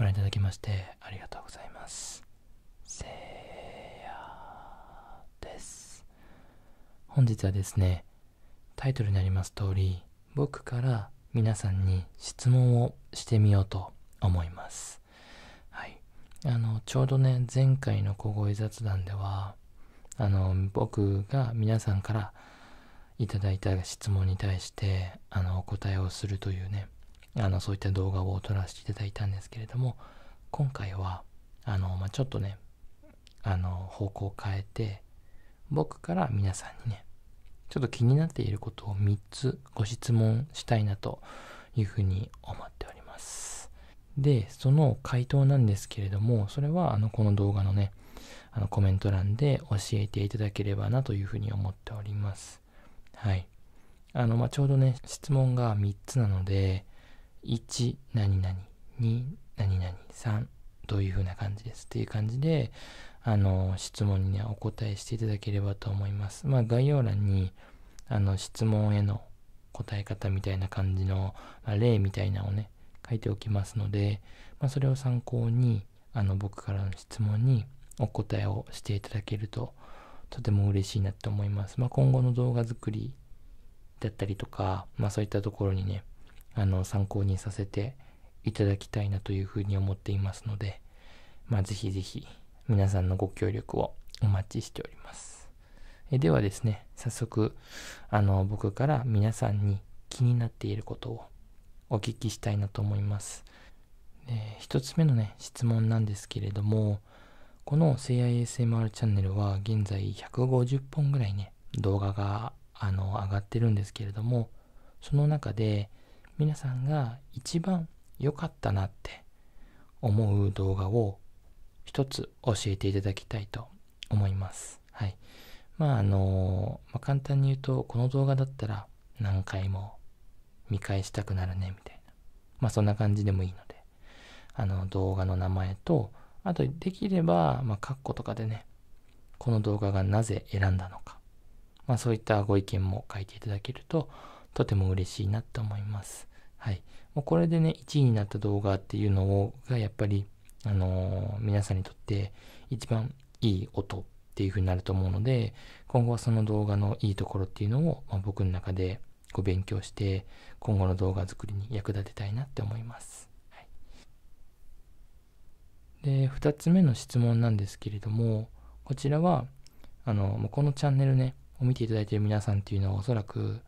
ご覧いただきましてありがとうございますせいやです本日はですねタイトルにあります通り僕から皆さんに質問をしてみようと思いますはいあのちょうどね前回の小声雑談ではあの僕が皆さんからいただいた質問に対してあのお答えをするというねあのそういった動画を撮らせていただいたんですけれども今回はあの、まあ、ちょっとねあの方向を変えて僕から皆さんにねちょっと気になっていることを3つご質問したいなというふうに思っておりますでその回答なんですけれどもそれはあのこの動画のねあのコメント欄で教えていただければなというふうに思っておりますはいあのまあ、ちょうどね質問が3つなので1何々2何々3どういう風な感じですっていう感じであの質問に、ね、お答えしていただければと思います。まあ、概要欄にあの質問への答え方みたいな感じの、まあ、例みたいなのをね書いておきますので、まあ、それを参考にあの僕からの質問にお答えをしていただけるととても嬉しいなと思います。まあ、今後の動画作りだったりとか、まあ、そういったところにねあの参考にさせていただきたいなというふうに思っていますので、まあ、ぜひぜひ皆さんのご協力をお待ちしております。えではですね、早速、あの、僕から皆さんに気になっていることをお聞きしたいなと思います。一1つ目のね、質問なんですけれども、この聖愛 ASMR チャンネルは現在150本ぐらいね、動画があの上がってるんですけれども、その中で、皆さんが一番良かったなって思う動画を一つ教えていただきたいと思います。はい。まああの、まあ、簡単に言うと、この動画だったら何回も見返したくなるね、みたいな。まあそんな感じでもいいので、あの動画の名前と、あとできれば、まあカッコとかでね、この動画がなぜ選んだのか、まあそういったご意見も書いていただけると、とても嬉しいなと思います。はい。もうこれでね、1位になった動画っていうのを、がやっぱり、あのー、皆さんにとって一番いい音っていう風になると思うので、今後はその動画のいいところっていうのを、まあ、僕の中でご勉強して、今後の動画作りに役立てたいなって思います。はい、で、2つ目の質問なんですけれども、こちらは、あの、もうこのチャンネルね、を見ていただいている皆さんっていうのはおそらく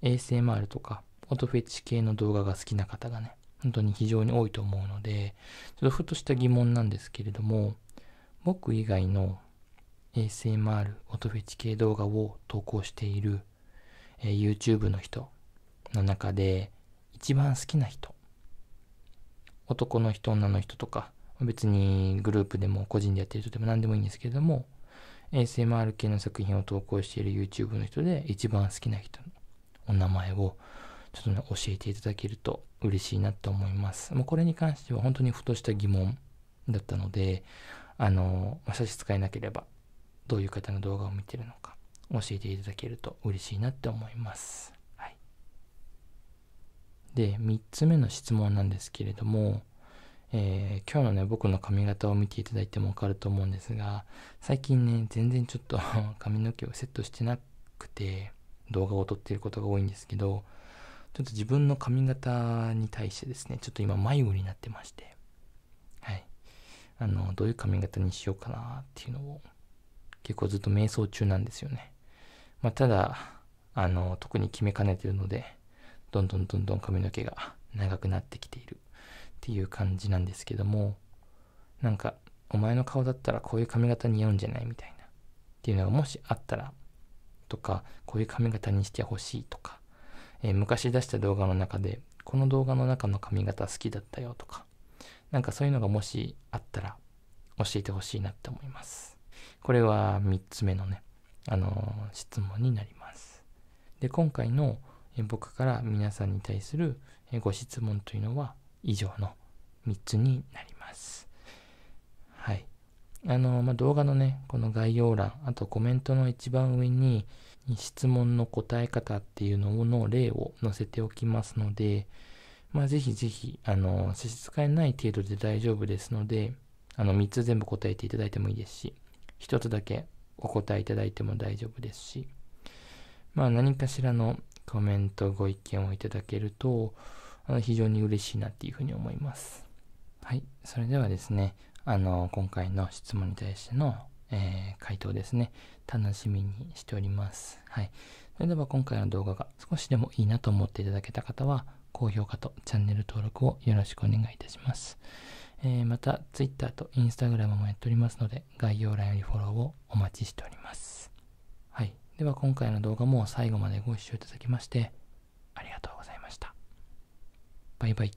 ASMR とか音フェチ系の動画が好きな方がね、本当に非常に多いと思うので、ちょっとふとした疑問なんですけれども、僕以外の ASMR 音フェチ系動画を投稿している、えー、YouTube の人の中で一番好きな人、男の人、女の人とか、別にグループでも個人でやってる人でも何でもいいんですけれども、ASMR 系の作品を投稿している YouTube の人で一番好きな人のお名前をちょっとね、教えていただけると嬉しいなと思います。もうこれに関しては本当にふとした疑問だったので、あの、差し支えなければ、どういう方の動画を見てるのか、教えていただけると嬉しいなって思います。はい。で、3つ目の質問なんですけれども、えー、今日のね、僕の髪型を見ていただいてもわかると思うんですが、最近ね、全然ちょっと 髪の毛をセットしてなくて、動画を撮っていることが多いんですけど、ちょっと自分の髪型に対してですね、ちょっと今迷子になってまして、はい。あの、どういう髪型にしようかなっていうのを、結構ずっと瞑想中なんですよね。まあ、ただ、あの、特に決めかねてるので、どんどんどんどん髪の毛が長くなってきているっていう感じなんですけども、なんか、お前の顔だったらこういう髪型似合うんじゃないみたいなっていうのがもしあったらとかこういう髪型にしてほしいとかえー、昔出した動画の中で、この動画の中の髪型好きだったよとか、なんかそういうのがもしあったら教えてほしいなって思います。これは3つ目のね、あのー、質問になります。で、今回の僕から皆さんに対するご質問というのは以上の3つになります。はい。あの、まあ、動画のね、この概要欄、あとコメントの一番上に、質問の答え方っていうのの例を載せておきますので、まあ、ぜひぜひ、あの、差し支えない程度で大丈夫ですので、あの、3つ全部答えていただいてもいいですし、1つだけお答えいただいても大丈夫ですし、まあ、何かしらのコメント、ご意見をいただけると、あの非常に嬉しいなっていうふうに思います。はい。それではですね、あの、今回の質問に対してのえー、回答ですね。楽しみにしております。はい。それでは今回の動画が少しでもいいなと思っていただけた方は、高評価とチャンネル登録をよろしくお願いいたします。えー、また、Twitter と Instagram もやっておりますので、概要欄よりフォローをお待ちしております。はい。では今回の動画も最後までご視聴いただきまして、ありがとうございました。バイバイ。